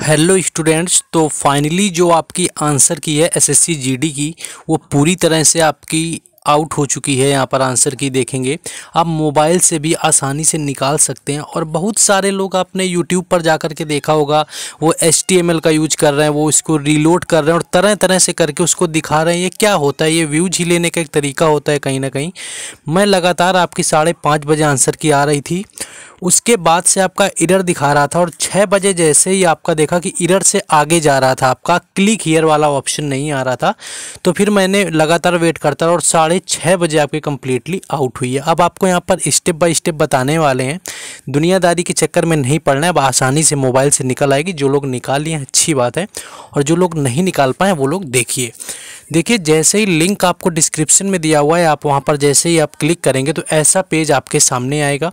hello students तो finally जो आपकी आंसर की है एसएससी जीडी की वो पूरी तरह से आपकी आउट हो चुकी है यहाँ पर आंसर की देखेंगे आप मोबाइल से भी आसानी से निकाल सकते हैं और बहुत सारे लोग आपने यूट्यूब पर जा कर के देखा होगा वो एच का यूज कर रहे हैं वो इसको रीलोड कर रहे हैं और तरह तरह से करके उसको दिखा रहे हैं ये क्या होता है ये व्यूज ही लेने का एक तरीका होता है कहीं ना कहीं मैं लगातार आपकी साढ़े पाँच बजे आंसर की आ रही थी उसके बाद से आपका इरर दिखा रहा था और छः बजे जैसे ही आपका देखा कि इरर से आगे जा रहा था आपका क्लिक हीयर वाला ऑप्शन नहीं आ रहा था तो फिर मैंने लगातार वेट करता और साढ़े छः बजे आपकी कम्प्लीटली आउट हुई है अब आपको यहाँ पर स्टेप बाई स्टेप बताने वाले हैं दुनियादारी के चक्कर में नहीं पड़ना है अब आसानी से मोबाइल से निकल आएगी जो लोग निकाल लिए अच्छी बात है और जो लोग नहीं निकाल पाए वो लोग देखिए देखिए जैसे ही लिंक आपको डिस्क्रिप्शन में दिया हुआ है आप वहाँ पर जैसे ही आप क्लिक करेंगे तो ऐसा पेज आपके सामने आएगा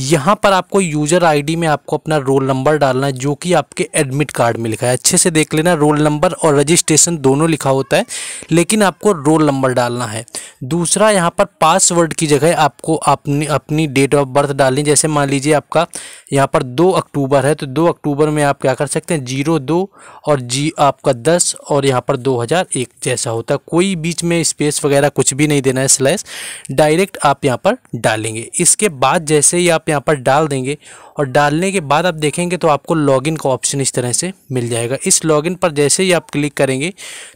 यहाँ पर आपको यूज़र आईडी में आपको अपना रोल नंबर डालना है जो कि आपके एडमिट कार्ड में लिखा है अच्छे से देख लेना रोल नंबर और रजिस्ट्रेशन दोनों लिखा होता है लेकिन आपको रोल नंबर डालना है दूसरा यहाँ पर पासवर्ड की जगह आपको अपनी अपनी डेट ऑफ बर्थ डालनी जैसे मान लीजिए आपका यहाँ पर दो अक्टूबर है तो दो अक्टूबर में आप क्या कर सकते हैं जीरो दो और जी आपका दस और यहाँ पर दो हज़ार एक जैसा होता है कोई बीच में स्पेस वगैरह कुछ भी नहीं देना है स्लैश डायरेक्ट आप यहाँ पर डालेंगे इसके बाद जैसे ही आप यहाँ पर डाल देंगे और डालने के बाद आप देखेंगे तो आपको लॉगिन का ऑप्शन इस तरह से मिल जाएगा इस लॉगिन पर जैसे ही आप क्लिक करेंगे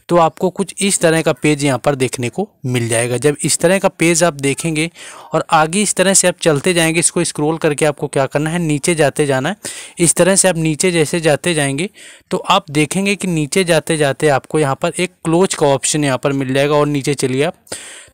तो आपको कुछ इस तरह का पेज यहाँ पर देखने को मिल जाएगा जाएगा जब इस तरह का पेज आप देखेंगे और आगे इस तरह से आप चलते जाएंगे इसको स्क्रॉल करके आपको क्या करना है नीचे जाते जाना है इस तरह से आप नीचे जैसे जाते जाएंगे तो आप देखेंगे कि नीचे जाते जाते आपको यहाँ पर एक क्लोज का ऑप्शन यहाँ पर मिल जाएगा और नीचे चलिए आप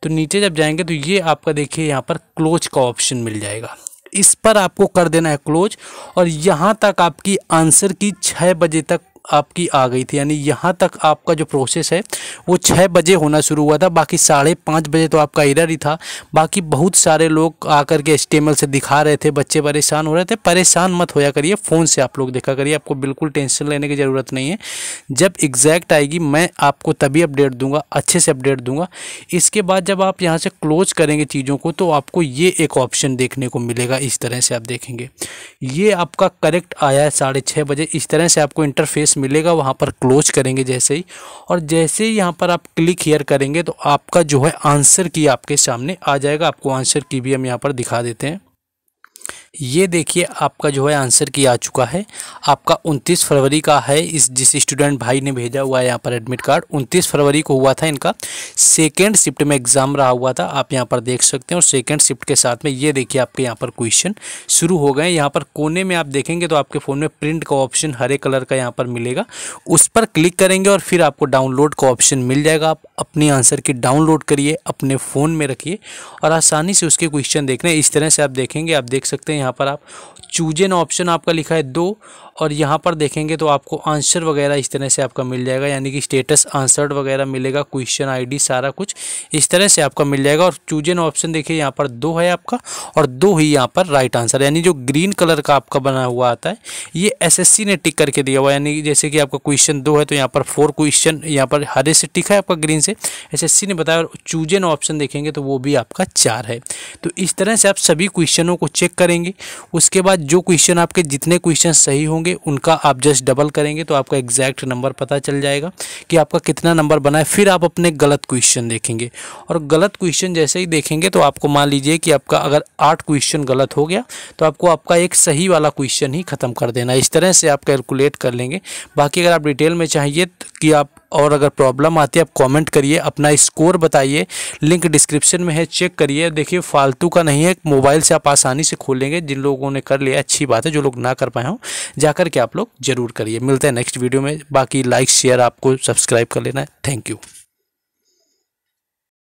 तो नीचे जब जाएंगे तो ये आपका देखिए यहाँ पर क्लोज का ऑप्शन मिल जाएगा इस पर आपको कर देना है क्लोज और यहाँ तक आपकी आंसर की छः बजे तक आपकी आ गई थी यानी यहाँ तक आपका जो प्रोसेस है वो छः बजे होना शुरू हुआ था बाकी साढ़े पाँच बजे तो आपका इधर ही था बाकी बहुत सारे लोग आकर के एस्टेमल से दिखा रहे थे बच्चे परेशान हो रहे थे परेशान मत होया करिए फ़ोन से आप लोग देखा करिए आपको बिल्कुल टेंशन लेने की ज़रूरत नहीं है जब एग्जैक्ट आएगी मैं आपको तभी अपडेट दूंगा अच्छे से अपडेट दूंगा इसके बाद जब आप यहाँ से क्लोज करेंगे चीज़ों को तो आपको ये एक ऑप्शन देखने को मिलेगा इस तरह से आप देखेंगे ये आपका करेक्ट आया है साढ़े छः बजे इस तरह से आपको इंटरफेस इंटरफेस मिलेगा वहाँ पर क्लोज करेंगे जैसे ही और जैसे ही यहाँ पर आप क्लिक हेयर करेंगे तो आपका जो है आंसर की आपके सामने आ जाएगा आपको आंसर की भी हम यहाँ पर दिखा देते हैं ये देखिए आपका जो है आंसर की आ चुका है आपका 29 फरवरी का है इस जिस स्टूडेंट भाई ने भेजा हुआ है यहाँ पर एडमिट कार्ड 29 फरवरी को हुआ था इनका सेकेंड शिफ्ट में एग्ज़ाम रहा हुआ था आप यहाँ पर देख सकते हैं और सेकेंड शिफ्ट के साथ में ये देखिए आपके यहाँ पर क्वेश्चन शुरू हो गए यहाँ पर कोने में आप देखेंगे तो आपके फ़ोन में प्रिंट का ऑप्शन हरे कलर का यहाँ पर मिलेगा उस पर क्लिक करेंगे और फिर आपको डाउनलोड का ऑप्शन मिल जाएगा आप अपने आंसर की डाउनलोड करिए अपने फ़ोन में रखिए और आसानी से उसके क्वेश्चन देखना इस तरह से आप देखेंगे आप देख सकते हैं यहाँ पर आप चूजन ऑप्शन आपका लिखा है दो और यहाँ पर देखेंगे तो आपको आंसर वगैरह इस तरह से आपका मिल जाएगा यानी कि स्टेटस आंसर्ड वगैरह मिलेगा क्वेश्चन आईडी सारा कुछ इस तरह से आपका मिल जाएगा और चूजन ऑप्शन देखिए यहाँ पर दो है आपका और दो ही यहाँ पर राइट आंसर यानी जो ग्रीन कलर का आपका बना हुआ आता है ये एस ने टिक करके दिया हुआ यानी जैसे कि आपका क्वेश्चन दो है तो यहाँ पर फोर क्वेश्चन यहाँ पर हरे से टिक है आपका ग्रीन से एस ने बताया और चूजन ऑप्शन देखेंगे तो वो भी आपका चार है तो इस तरह से आप सभी क्वेश्चनों को चेक करेंगे उसके बाद जो क्वेश्चन आपके जितने क्वेश्चन सही होंगे होंगे उनका आप जस्ट डबल करेंगे तो आपका एग्जैक्ट नंबर पता चल जाएगा कि आपका कितना नंबर बना है फिर आप अपने गलत क्वेश्चन देखेंगे और गलत क्वेश्चन जैसे ही देखेंगे तो आपको मान लीजिए कि आपका अगर आठ क्वेश्चन गलत हो गया तो आपको आपका एक सही वाला क्वेश्चन ही ख़त्म कर देना इस तरह से आप कैलकुलेट कर लेंगे बाकी अगर आप डिटेल में चाहिए कि आप और अगर प्रॉब्लम आती है आप कमेंट करिए अपना स्कोर बताइए लिंक डिस्क्रिप्शन में है चेक करिए देखिए फालतू का नहीं है मोबाइल से आप आसानी से खोलेंगे जिन लोगों ने कर लिया अच्छी बात है जो लोग ना कर पाए हों जाकर के आप लोग ज़रूर करिए मिलते हैं नेक्स्ट वीडियो में बाकी लाइक शेयर आपको सब्सक्राइब कर लेना है थैंक यू